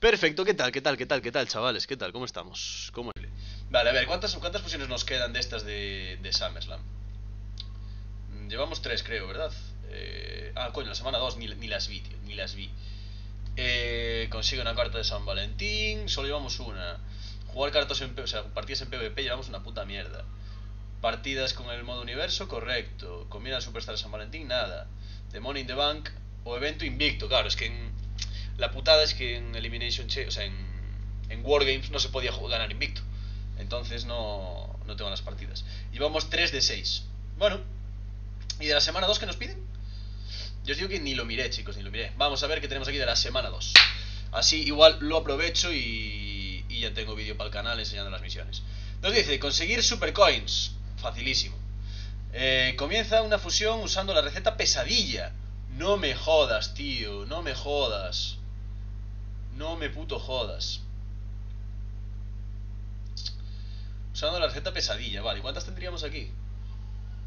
Perfecto, ¿qué tal? ¿Qué tal? ¿Qué tal? ¿Qué tal, chavales? ¿Qué tal? ¿Cómo estamos? ¿Cómo Vale, a ver, ¿cuántas, ¿cuántas fusiones nos quedan de estas de, de SummerSlam? Mm, llevamos tres, creo, ¿verdad? Eh, ah, coño, la semana dos ni, las vi, tío, ni las vi. Eh, consigue una carta de San Valentín, solo llevamos una. Jugar cartas en, o sea, partidas en PvP llevamos una puta mierda. Partidas con el modo universo, correcto. Combina Superstar de San Valentín, nada. The Money in the Bank o evento invicto, claro, es que en la putada es que en Elimination o sea, en, Wargames no se podía ganar invicto. Entonces no, no tengo las partidas. Y vamos 3 de 6. Bueno, ¿y de la semana 2 que nos piden? Yo os digo que ni lo miré, chicos, ni lo miré. Vamos a ver qué tenemos aquí de la semana 2. Así igual lo aprovecho y, ya tengo vídeo para el canal enseñando las misiones. Nos dice, conseguir supercoins. Facilísimo. Eh, comienza una fusión usando la receta pesadilla. No me jodas, tío, no me jodas. No me puto jodas. Usando la receta pesadilla, vale. ¿Cuántas tendríamos aquí?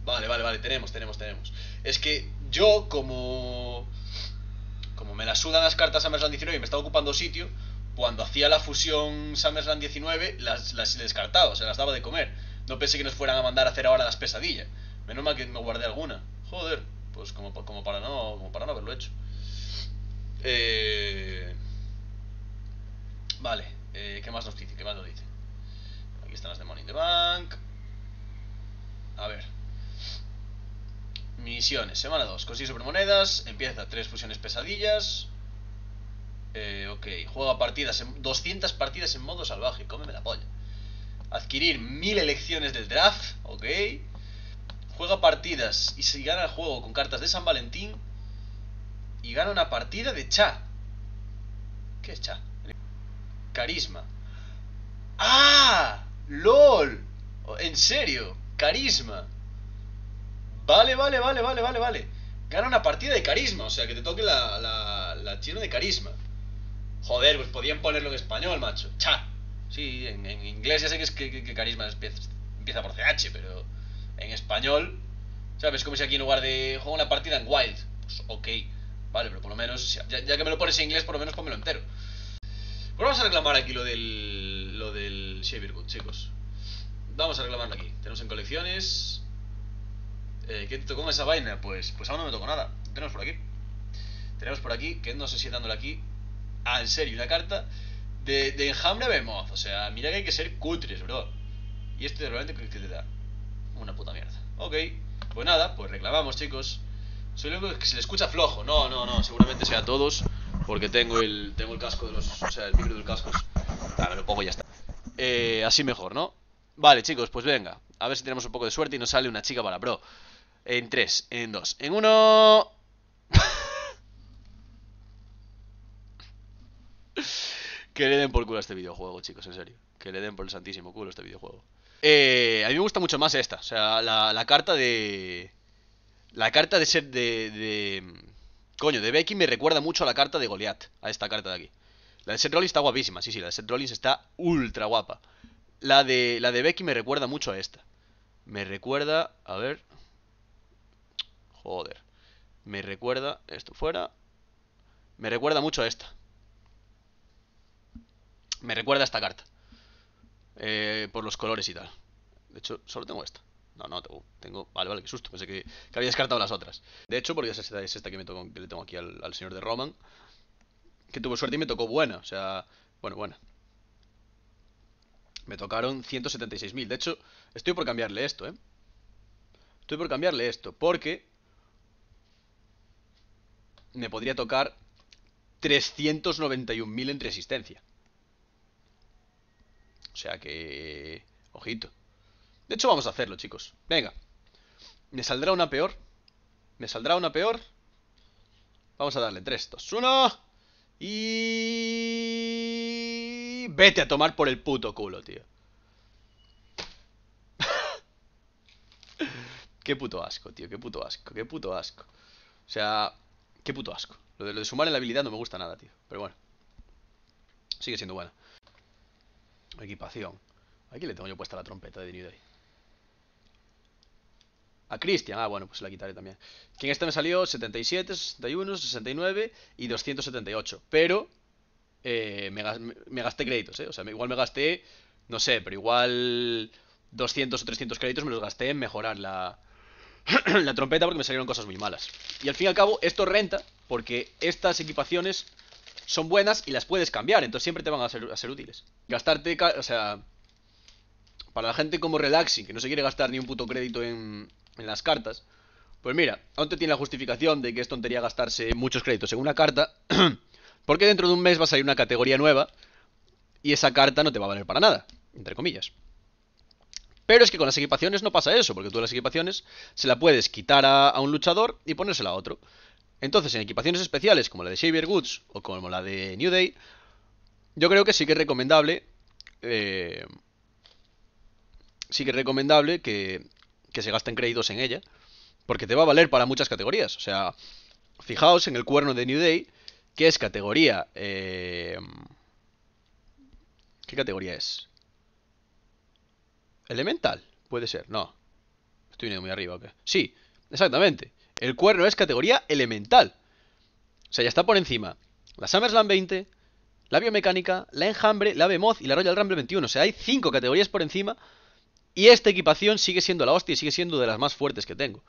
Vale, vale, vale, tenemos, tenemos, tenemos. Es que yo, como. Como me las sudan las cartas SummerSlam 19 y me está ocupando sitio, cuando hacía la fusión SummerSlam 19, las, las descartaba, o se las daba de comer. No pensé que nos fueran a mandar a hacer ahora las pesadillas. Menos mal que me guardé alguna. Joder, pues como, como para no como para no haberlo hecho. Eh. Vale, eh, ¿qué más nos dice? ¿Qué más nos dice? Aquí están las de Money in Bank. A ver. Misiones, semana 2. Consigue supermonedas, empieza tres fusiones pesadillas. Eh, ok, juega partidas, en, 200 partidas en modo salvaje, cómeme la polla. Adquirir 1000 elecciones del draft, ok. Juega partidas y si gana el juego con cartas de San Valentín. Y gana una partida de cha. ¿Qué es cha? Carisma. ¡Ah! ¡Lol! Oh, ¿En serio? Carisma. Vale, vale, vale, vale, vale, vale. Gana una partida de carisma, o sea, que te toque la, la, chino de carisma. Joder, pues podían ponerlo en español, macho. Cha. Sí, en, inglés ya sé que, es, que, carisma empieza por CH, pero en español, ¿sabes? Como si aquí en lugar de juego una partida en Wild. Pues ok, vale, pero por lo menos, ya, que me lo pones en inglés, por lo menos lo entero. Pues vamos a reclamar aquí lo del, lo del Shaver chicos. Vamos a reclamarlo aquí. Tenemos en colecciones. Eh, ¿Qué te tocó esa vaina? Pues, pues aún no me tocó nada. Tenemos por aquí. Tenemos por aquí, que no sé si dándole aquí. Ah, en serio, una carta de, de enjambre vemos. O sea, mira que hay que ser cutres, bro. Y este realmente que te da. Una puta mierda. Ok. Pues nada, pues reclamamos, chicos. Soy que se le escucha flojo. No, no, no. Seguramente sea a todos porque tengo el, tengo el casco de los. O sea, el micro del casco. Claro, lo pongo y ya está. Eh, así mejor, ¿no? Vale, chicos, pues venga. A ver si tenemos un poco de suerte y nos sale una chica para pro. En tres. en dos. en uno. que le den por culo a este videojuego, chicos, en serio. Que le den por el santísimo culo a este videojuego. Eh, a mí me gusta mucho más esta. O sea, la, la carta de. La carta de ser de, de Coño, de Becky me recuerda mucho a la carta de Goliath, a esta carta de aquí. La de Seth Rollins está guapísima, sí, sí, la de Seth Rollins está ultra guapa. La de, la de Becky me recuerda mucho a esta. Me recuerda, a ver... Joder. Me recuerda, esto fuera... Me recuerda mucho a esta. Me recuerda a esta carta. Eh, por los colores y tal. De hecho, solo tengo esta. No, no, tengo, Vale, vale, qué susto. Pensé que, había descartado las otras. De hecho, por es esta, es esta que, que le tengo aquí al, al señor de Roman. Que tuvo suerte y me tocó buena. O sea, bueno, buena. Me tocaron 176.000. De hecho, estoy por cambiarle esto, ¿eh? Estoy por cambiarle esto, porque me podría tocar 391.000 en resistencia. O sea que... Ojito. De hecho, vamos a hacerlo, chicos. Venga. Me saldrá una peor. Me saldrá una peor. Vamos a darle 3, 2, 1. Y... Vete a tomar por el puto culo, tío. qué puto asco, tío. Qué puto asco. Qué puto asco. O sea, qué puto asco. Lo de, lo de sumar en la habilidad no me gusta nada, tío. Pero bueno. Sigue siendo buena. Equipación. Aquí le tengo yo puesta la trompeta de New a Cristian, ah, bueno, pues la quitaré también. Que en esta me salió 77, 61, 69 y 278. Pero eh, me, gasté créditos, ¿eh? O sea, igual me gasté, no sé, pero igual 200 o 300 créditos me los gasté en mejorar la, la trompeta porque me salieron cosas muy malas. Y al fin y al cabo, esto renta porque estas equipaciones son buenas y las puedes cambiar, entonces siempre te van a ser, a ser útiles. Gastarte, o sea, para la gente como relaxing, que no se quiere gastar ni un puto crédito en, en las cartas, pues mira, aún te tiene la justificación de que es tontería gastarse muchos créditos en una carta, porque dentro de un mes va a salir una categoría nueva y esa carta no te va a valer para nada, entre comillas. Pero es que con las equipaciones no pasa eso, porque tú las equipaciones se la puedes quitar a, un luchador y ponérsela a otro. Entonces, en equipaciones especiales como la de Xavier Woods o como la de New Day, yo creo que sí que es recomendable. Eh, sí que es recomendable que, que se gasten créditos en ella, porque te va a valer para muchas categorías. O sea, fijaos en el cuerno de New Day, que es categoría... Eh, ¿Qué categoría es? Elemental, puede ser, no. Estoy muy arriba, Sí, exactamente. El cuerno es categoría elemental. O sea, ya está por encima. La SummerSlam 20, la biomecánica, la enjambre, la bemoz y la Royal Rumble 21. O sea, hay cinco categorías por encima y esta equipación sigue siendo la hostia y sigue siendo de las más fuertes que tengo.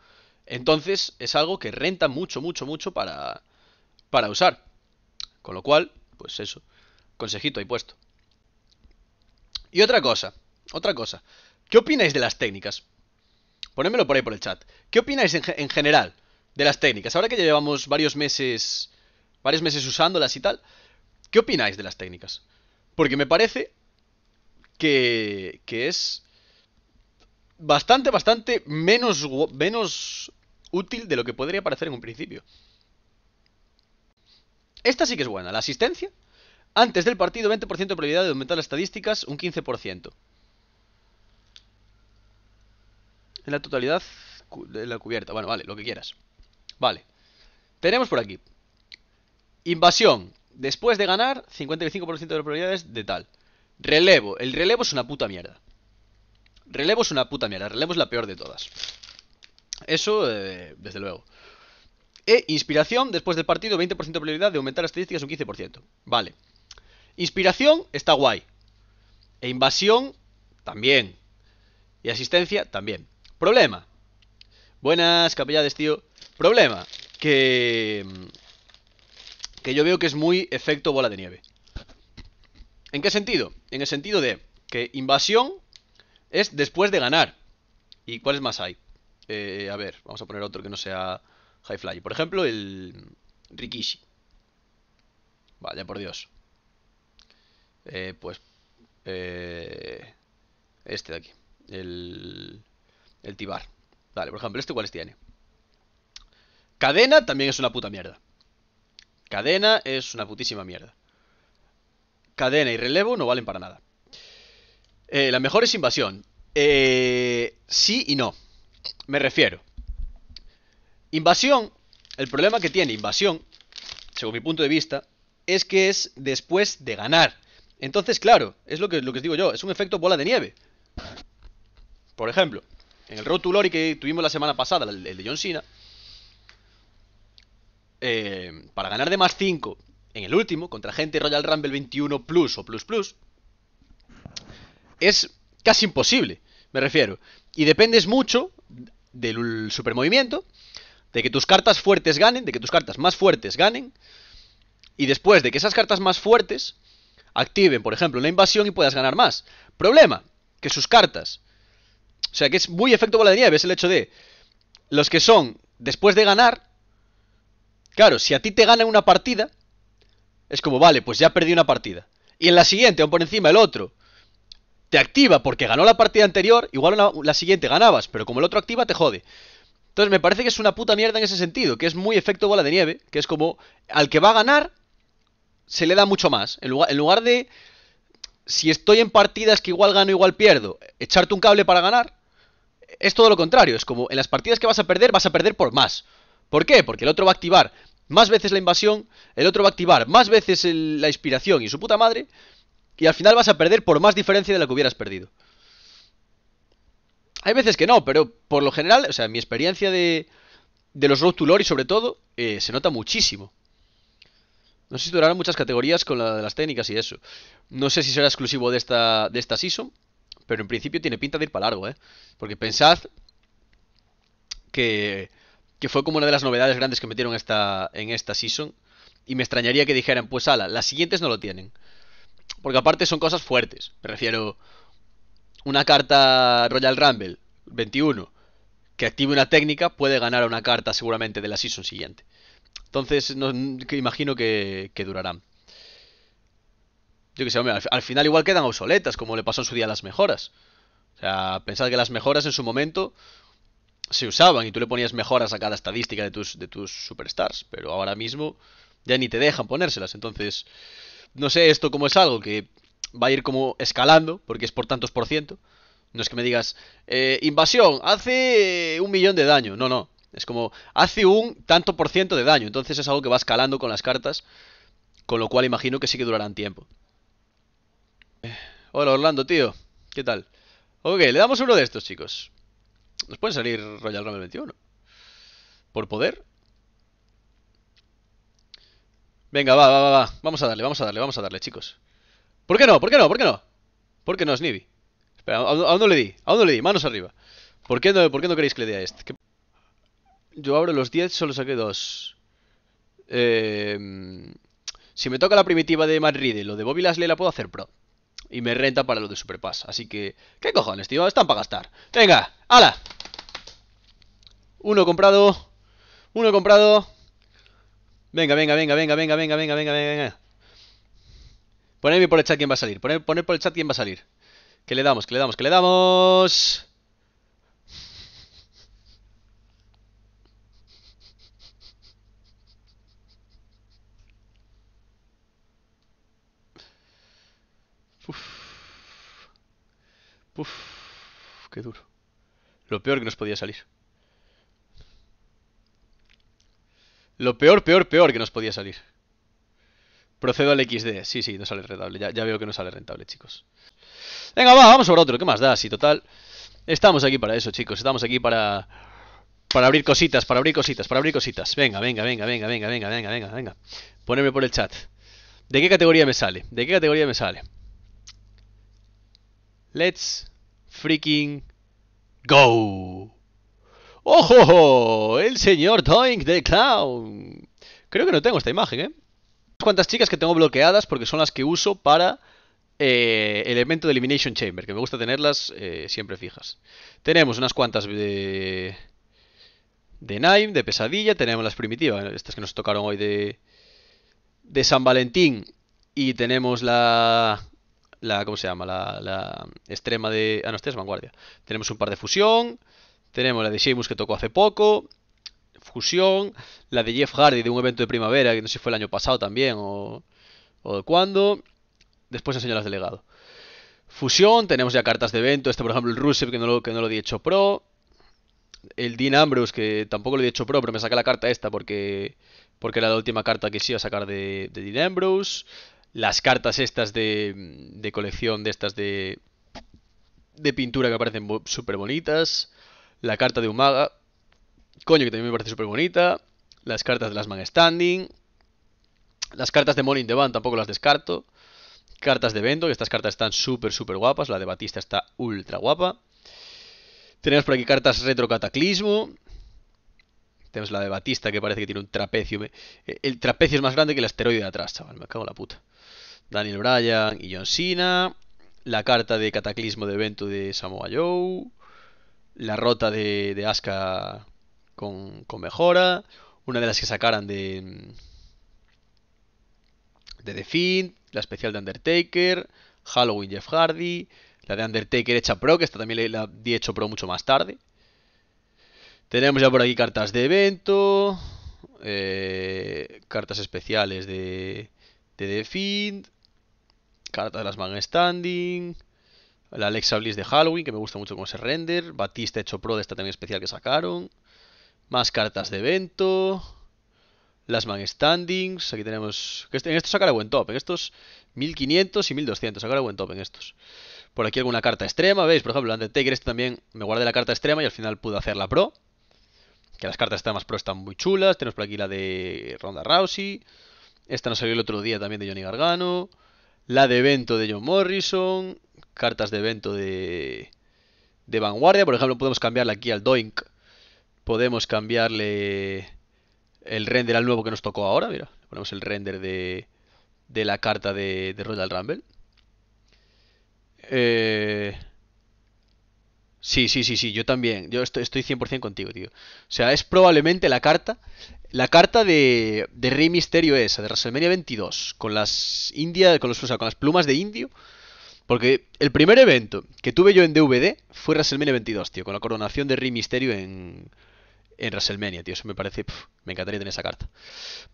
Entonces es algo que renta mucho, mucho, mucho para, para usar. Con lo cual, pues eso, consejito ahí puesto. Y otra cosa, otra cosa. ¿Qué opináis de las técnicas? Ponémelo por ahí por el chat. ¿Qué opináis en, general de las técnicas? Ahora que ya llevamos varios meses, varios meses usándolas y tal, ¿qué opináis de las técnicas? Porque me parece que, que es bastante, bastante menos, menos útil de lo que podría parecer en un principio. Esta sí que es buena, la asistencia. Antes del partido, 20% de probabilidad de aumentar las estadísticas, un 15%. En la totalidad de la cubierta. Bueno, vale, lo que quieras. Vale. Tenemos por aquí. Invasión. Después de ganar, 55% de probabilidades de tal. Relevo. El relevo es una puta mierda. Relevo es una puta mierda, relevo es la peor de todas. Eso, eh, desde luego. E inspiración, después del partido, 20% de probabilidad de aumentar las estadísticas un 15%. Vale. Inspiración está guay. E invasión también. Y asistencia también. Problema. Buenas capellades, tío. Problema. Que... Mm, que yo veo que es muy efecto bola de nieve. ¿En qué sentido? En el sentido de que invasión es después de ganar. ¿Y cuáles más hay? Eh, a ver, vamos a poner otro que no sea High Fly. Por ejemplo, el Rikishi. Vaya, por Dios. Eh, pues... Eh, este de aquí. El... El Tibar. Vale, por ejemplo, ¿este cuáles tiene? Cadena también es una puta mierda. Cadena es una putísima mierda. Cadena y relevo no valen para nada. Eh, la mejor es invasión. Eh, sí y no. Me refiero. Invasión, el problema que tiene invasión, según mi punto de vista, es que es después de ganar. Entonces, claro, es lo que, lo que os digo yo, es un efecto bola de nieve. Por ejemplo, en el Road to que tuvimos la semana pasada, el, de John Cena, eh, para ganar de más 5 en el último, contra gente Royal Rumble 21 Plus o Plus Plus, es casi imposible, me refiero. Y dependes mucho del supermovimiento, de que tus cartas fuertes ganen, de que tus cartas más fuertes ganen, y después de que esas cartas más fuertes activen, por ejemplo, la invasión y puedas ganar más. Problema, que sus cartas, o sea que es muy efecto bola la nieve, es el hecho de los que son después de ganar, claro, si a ti te gana una partida, es como, vale, pues ya perdí una partida. Y en la siguiente, aún por encima el otro, te activa porque ganó la partida anterior, igual la siguiente ganabas, pero como el otro activa te jode. Entonces me parece que es una puta mierda en ese sentido, que es muy efecto bola de nieve, que es como al que va a ganar se le da mucho más. En lugar, en lugar de, si estoy en partidas que igual gano, igual pierdo, echarte un cable para ganar, es todo lo contrario, es como en las partidas que vas a perder vas a perder por más. ¿Por qué? Porque el otro va a activar más veces la invasión, el otro va a activar más veces la inspiración y su puta madre y al final vas a perder por más diferencia de la que hubieras perdido. Hay veces que no, pero por lo general, o sea, mi experiencia de, de los Road to sobre todo, eh, se nota muchísimo. No sé si durarán muchas categorías con de las técnicas y eso. No sé si será exclusivo de esta, de esta season, pero en principio tiene pinta de ir para largo, ¿eh? Porque pensad que, que fue como una de las novedades grandes que metieron esta, en esta season. Y me extrañaría que dijeran, pues ala, las siguientes no lo tienen. Porque aparte son cosas fuertes. Me refiero. Una carta Royal Rumble 21 que active una técnica puede ganar a una carta seguramente de la season siguiente. Entonces, imagino que, durarán. Yo que sé, hombre, al, final igual quedan obsoletas, como le pasó en su día a las mejoras. O sea, pensad que las mejoras en su momento se usaban y tú le ponías mejoras a cada estadística de tus, de tus superstars, pero ahora mismo ya ni te dejan ponérselas. Entonces, no sé esto como es algo que va a ir como escalando, porque es por tantos por ciento. No es que me digas, eh, invasión, hace eh, un millón de daño. No, no. Es como, hace un tanto por ciento de daño. Entonces es algo que va escalando con las cartas, con lo cual imagino que sí que durarán tiempo. Eh, hola Orlando, tío. ¿Qué tal? Ok, le damos uno de estos, chicos. Nos puede salir Royal Rumble 21. Por poder, Venga, va, va, va, Vamos a darle, vamos a darle, vamos a darle, chicos. ¿Por qué no? ¿Por qué no? ¿Por qué no? ¿Por qué no, Snivy? Espera, ¿a dónde le di? ¿A dónde le di? Manos arriba. ¿Por qué no, por qué no queréis que le dé a este? Yo abro los 10, solo saqué dos. Eh... Si me toca la primitiva de Madrid, lo de Bobby Lasley la puedo hacer pro. Y me renta para lo de Superpass. Así que, ¿qué cojones, tío? Están para gastar. Venga, ¡hala! Uno comprado. Uno comprado. Venga, venga, venga, venga, venga, venga, venga, venga, venga, Ponedme por el chat quién va a salir. Poned, por el chat quién va a salir. Que le damos, que le damos, que le damos. Puf, Qué duro. Lo peor que nos podía salir. Lo peor, peor, peor que nos podía salir. Procedo al XD. Sí, sí, no sale rentable. Ya, veo que no sale rentable, chicos. Venga, va, vamos por otro. ¿Qué más da? Si total... Estamos aquí para eso, chicos. Estamos aquí para... Para abrir cositas, para abrir cositas, para abrir cositas. Venga, venga, venga, venga, venga, venga, venga, venga, venga. Ponerme por el chat. ¿De qué categoría me sale? ¿De qué categoría me sale? Let's freaking go. ¡Ojo! El señor Doink the Clown. Creo que no tengo esta imagen, ¿eh? Cuántas chicas que tengo bloqueadas porque son las que uso para eh, el evento de Elimination Chamber, que me gusta tenerlas eh, siempre fijas. Tenemos unas cuantas de, de Naim, de Pesadilla, tenemos las primitivas, estas que nos tocaron hoy de, de San Valentín, y tenemos la, la ¿cómo se llama? La, extrema de... Ah, no, este es vanguardia. Tenemos un par de fusión, tenemos la de Sheamus que tocó hace poco, Fusión, la de Jeff Hardy de un evento de primavera, que no sé si fue el año pasado también o, o cuándo. Después enseño las delegado. Fusión, tenemos ya cartas de evento, este por ejemplo el Rusev que no lo, que no lo di hecho pro. El Dean Ambrose, que tampoco lo he hecho pro, pero me saca la carta esta porque, porque era la última carta que sí iba a sacar de, Dean Ambrose. Las cartas estas de, de colección, de estas de, de pintura que parecen súper bonitas. La carta de Umaga. Coño, que también me parece súper bonita. Las cartas de las Man Standing. Las cartas de Morning Devan tampoco las descarto. Cartas de evento que estas cartas están súper, súper guapas. La de Batista está ultra guapa. Tenemos por aquí cartas Retro Cataclismo. Tenemos la de Batista, que parece que tiene un trapecio. Eh, el trapecio es más grande que el asteroide de atrás, chaval. Me cago la puta. Daniel Bryan y John Cena. La carta de Cataclismo de evento de Samoa Joe la rota de, de Aska con, mejora, una de las que sacaran de, de The Fiend, la especial de Undertaker, Halloween Jeff Hardy, la de Undertaker hecha pro, que esta también la di hecho pro mucho más tarde. Tenemos ya por aquí cartas de evento, eh, cartas especiales de, de The Fiend, cartas de las Man Standing, la Alexa Bliss de Halloween, que me gusta mucho cómo se render. Batista hecho pro de esta también especial que sacaron. Más cartas de evento. Las Man Standings. Aquí tenemos. Este, en estos sacará buen top. En estos 1500 y 1200. Sacará buen top en estos. Por aquí alguna carta extrema. ¿Veis? Por ejemplo, Undertaker este también me guardé la carta extrema y al final pude hacer la pro. Que las cartas extremas pro están muy chulas. Tenemos por aquí la de Ronda Rousey. Esta nos salió el otro día también de Johnny Gargano. La de evento de John Morrison cartas de evento de, de vanguardia. Por ejemplo, podemos cambiarle aquí al Doink. Podemos cambiarle el render al nuevo que nos tocó ahora. Mira, ponemos el render de, de la carta de, de Royal Rumble. Eh, sí, sí, sí, sí, yo también. Yo estoy, 100% contigo, tío. O sea, es probablemente la carta. La carta de, de Rey Misterio esa, de WrestleMania 22. Con las India, con, los, con las plumas de indio. Porque el primer evento que tuve yo en DVD fue WrestleMania 22, tío, con la coronación de Rey Misterio en, en WrestleMania, tío. Eso me parece. me encantaría tener esa carta.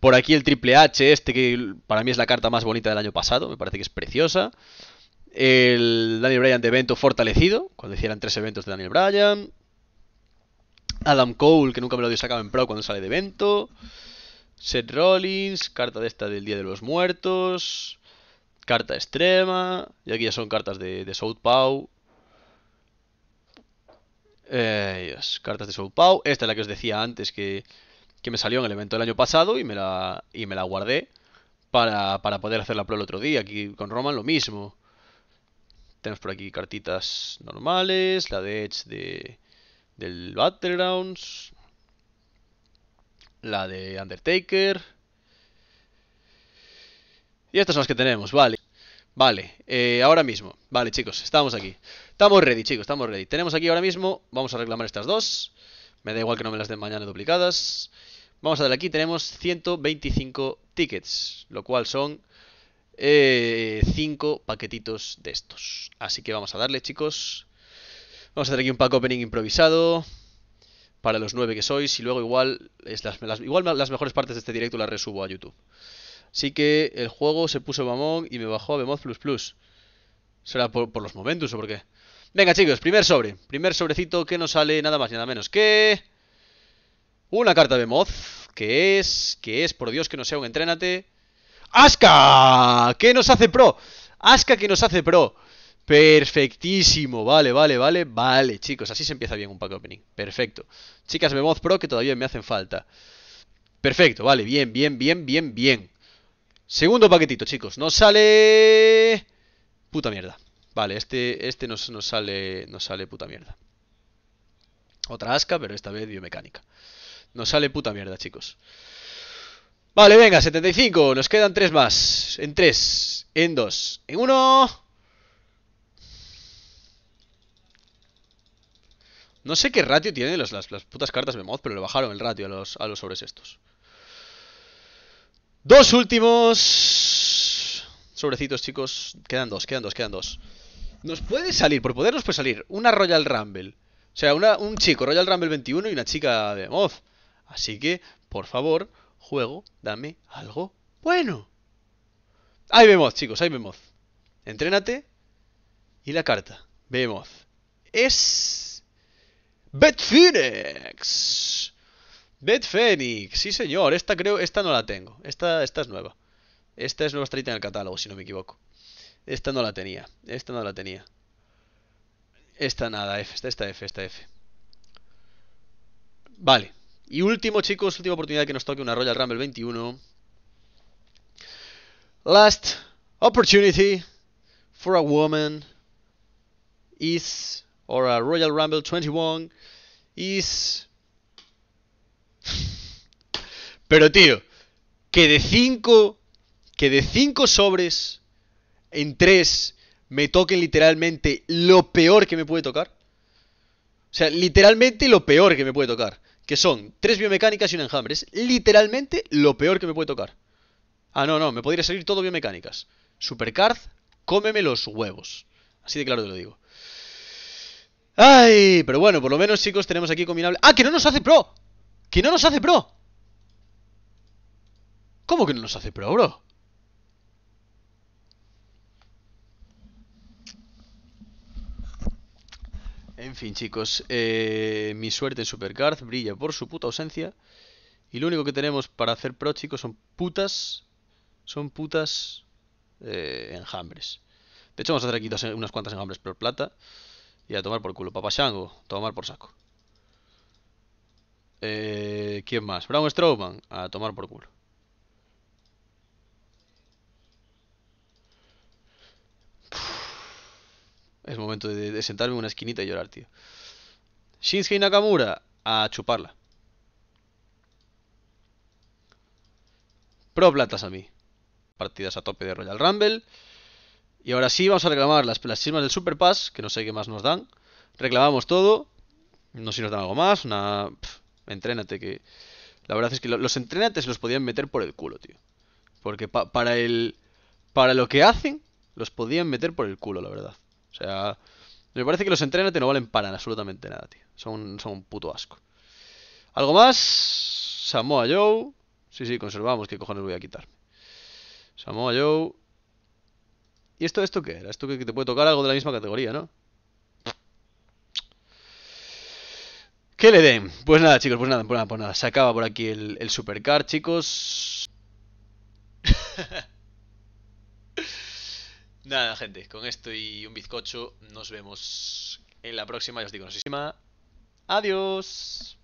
Por aquí el Triple H, este que para mí es la carta más bonita del año pasado. Me parece que es preciosa. El Daniel Bryan de evento fortalecido, cuando hicieran tres eventos de Daniel Bryan. Adam Cole, que nunca me lo había sacado en pro cuando sale de evento. Seth Rollins, carta de esta del Día de los Muertos. Carta extrema. Y aquí ya son cartas de, de Southpaw. Eh, cartas de Southpaw. Esta es la que os decía antes que, que, me salió en el evento del año pasado y me la, y me la guardé para, para poder hacer la prueba el otro día. Aquí con Roman lo mismo. Tenemos por aquí cartitas normales, la de Edge de, del Battlegrounds, la de Undertaker. Y estas son las que tenemos, vale. Vale, eh, ahora mismo. Vale, chicos, estamos aquí. Estamos ready, chicos, estamos ready. Tenemos aquí ahora mismo, vamos a reclamar estas dos. Me da igual que no me las den mañana duplicadas. Vamos a darle aquí, tenemos 125 tickets, lo cual son 5 eh, paquetitos de estos. Así que vamos a darle, chicos. Vamos a hacer aquí un pack opening improvisado para los 9 que sois y luego igual, igual las mejores partes de este directo las resubo a YouTube sí que el juego se puso mamón y me bajó a Bemoz Plus Plus. ¿Será por, los momentos o por qué? Venga, chicos, primer sobre. Primer sobrecito que nos sale nada más ni nada menos que... Una carta de que es... Que es, por Dios, que no sea un entrénate... ¡Asca! Que nos hace pro. Asca que nos hace pro. Perfectísimo, vale, vale, vale, vale, chicos, así se empieza bien un pack opening, perfecto. Chicas Bemoz Pro que todavía me hacen falta. Perfecto, vale, bien, bien, bien, bien, bien. Segundo paquetito, chicos. Nos sale... Puta mierda. Vale, este, este nos, sale, nos sale puta mierda. Otra asca, pero esta vez biomecánica. Nos sale puta mierda, chicos. Vale, venga, 75. Nos quedan 3 más. En 3, en 2, en 1... No sé qué ratio tienen las, putas cartas mod, pero le bajaron el ratio a los, a los sobres estos. Dos últimos sobrecitos, chicos. Quedan dos, quedan dos, quedan dos. Nos puede salir, por poder nos puede salir, una Royal Rumble. O sea, una, un chico Royal Rumble 21 y una chica de Moz. Así que, por favor, juego, dame algo bueno. Ahí vemos, chicos, ahí vemos. Entrénate. Y la carta. Vemos. Es... Betfinex. Bed Phoenix, sí señor, esta creo, esta no la tengo, esta, esta es nueva. Esta es nueva en el catálogo, si no me equivoco. Esta no la tenía, esta no la tenía. Esta nada, esta, esta F, esta F. Vale. Y último, chicos, última oportunidad que nos toque una Royal Rumble 21. Last opportunity for a woman is, or a Royal Rumble 21 is pero tío, que de cinco, que de cinco sobres en tres me toquen literalmente lo peor que me puede tocar. O sea, literalmente lo peor que me puede tocar. Que son tres biomecánicas y un enjambres. literalmente lo peor que me puede tocar. Ah, no, no, me podría salir todo biomecánicas. Supercard, cómeme los huevos. Así de claro te lo digo. Ay, pero bueno, por lo menos, chicos, tenemos aquí combinable. ¡Ah, que no nos hace pro! ¡Que no nos hace pro! ¿Cómo que no nos hace pro, bro? En fin, chicos, eh, mi suerte en Supercard brilla por su puta ausencia. Y lo único que tenemos para hacer pro, chicos, son putas. Son putas eh, enjambres. De hecho, vamos a hacer aquí unas cuantas enjambres por plata. Y a tomar por culo. Papa Shango, tomar por saco. Eh, ¿Quién más? Brown Strowman, a tomar por culo. Es momento de, sentarme en una esquinita y llorar, tío. Shinsuke Nakamura, a chuparla. Pro platas a mí. Partidas a tope de Royal Rumble. Y ahora sí, vamos a reclamar las, las del Super Pass, que no sé qué más nos dan. Reclamamos todo. No sé si nos dan algo más. Una. entrénate, que. La verdad es que los entrenantes los podían meter por el culo, tío. Porque para el. Para lo que hacen, los podían meter por el culo, la verdad. O sea, me parece que los Entrenate no valen para absolutamente nada, tío. Son, son un puto asco. ¿Algo más? Samoa Joe. Sí, sí, conservamos. ¿Qué cojones voy a quitarme. Samoa Joe. ¿Y esto, esto qué era? Esto que te puede tocar algo de la misma categoría, ¿no? ¿Qué le den? Pues nada, chicos, pues nada, pues nada, pues Se acaba por aquí el, el supercar, chicos. Nada, gente, con esto y un bizcocho nos vemos en la próxima. Ya os digo, nos Adiós.